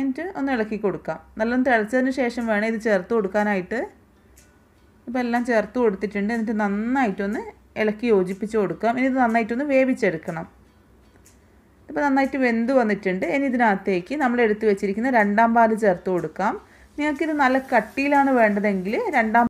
എന്നിട്ട് ഒന്ന് ഇളക്കി കൊടുക്കാം നല്ലോണം തിളച്ചതിന് ശേഷം വേണം ഇത് ചേർത്ത് കൊടുക്കാനായിട്ട് ഇപ്പം എല്ലാം ചേർത്ത് കൊടുത്തിട്ടുണ്ട് എന്നിട്ട് നന്നായിട്ടൊന്ന് ഇളക്കി യോജിപ്പിച്ച് കൊടുക്കാം ഇനി ഇത് നന്നായിട്ടൊന്ന് വേവിച്ചെടുക്കണം ഇപ്പോൾ നന്നായിട്ട് വെന്ത് വന്നിട്ടുണ്ട് ഇനി ഇതിനകത്തേക്ക് നമ്മൾ എടുത്തു വെച്ചിരിക്കുന്ന രണ്ടാം പാല് ചേർത്ത് കൊടുക്കാം നിങ്ങൾക്കിത് നല്ല കട്ടിയിലാണ് വേണ്ടതെങ്കിൽ രണ്ടാം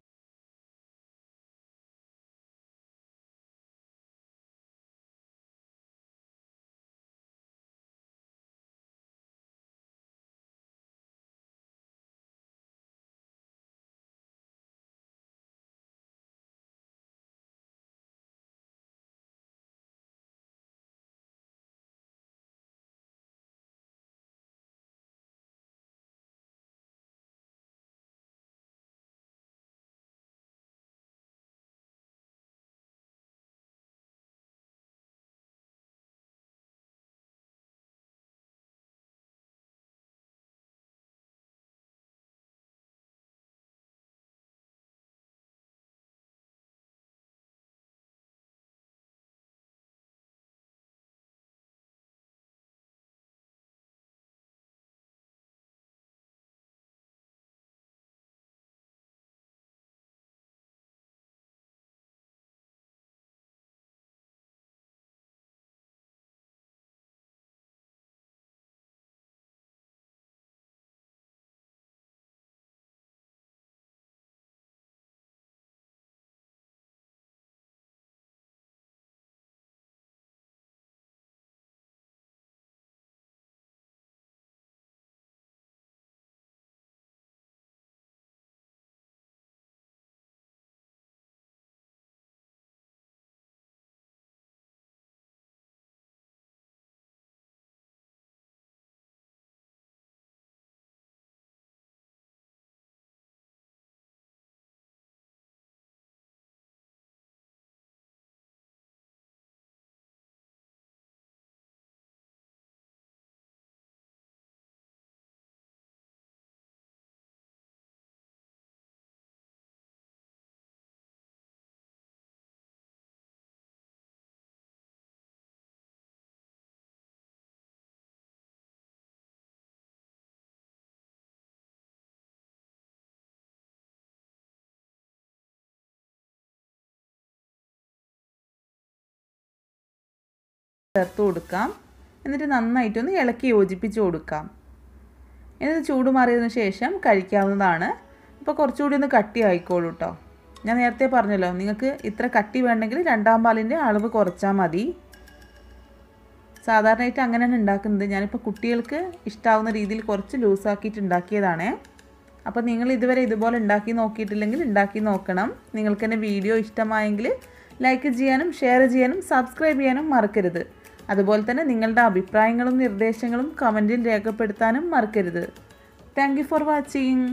ചേർത്ത് കൊടുക്കാം എന്നിട്ട് നന്നായിട്ടൊന്ന് ഇളക്കി യോജിപ്പിച്ച് കൊടുക്കാം എന്നിട്ട് ചൂട് മാറിയതിന് ശേഷം കഴിക്കാവുന്നതാണ് ഇപ്പോൾ കുറച്ചുകൂടി ഒന്ന് കട്ടി ആയിക്കോളൂ കേട്ടോ ഞാൻ നേരത്തെ പറഞ്ഞല്ലോ നിങ്ങൾക്ക് ഇത്ര കട്ടി വേണമെങ്കിൽ രണ്ടാം പാലിൻ്റെ അളവ് കുറച്ചാൽ മതി സാധാരണയായിട്ട് അങ്ങനെയാണ് ഉണ്ടാക്കുന്നത് ഞാനിപ്പോൾ കുട്ടികൾക്ക് ഇഷ്ടാവുന്ന രീതിയിൽ കുറച്ച് ലൂസാക്കിയിട്ട് ഉണ്ടാക്കിയതാണ് അപ്പോൾ നിങ്ങൾ ഇതുവരെ ഇതുപോലെ ഉണ്ടാക്കി നോക്കിയിട്ടില്ലെങ്കിൽ ഉണ്ടാക്കി നോക്കണം നിങ്ങൾക്ക് എൻ്റെ വീഡിയോ ഇഷ്ടമായെങ്കിൽ ലൈക്ക് ചെയ്യാനും ഷെയർ ചെയ്യാനും സബ്സ്ക്രൈബ് ചെയ്യാനും മറക്കരുത് അതുപോലെ തന്നെ നിങ്ങളുടെ അഭിപ്രായങ്ങളും നിർദ്ദേശങ്ങളും കമൻറ്റിൽ രേഖപ്പെടുത്താനും മറക്കരുത് താങ്ക് ഫോർ വാച്ചിങ്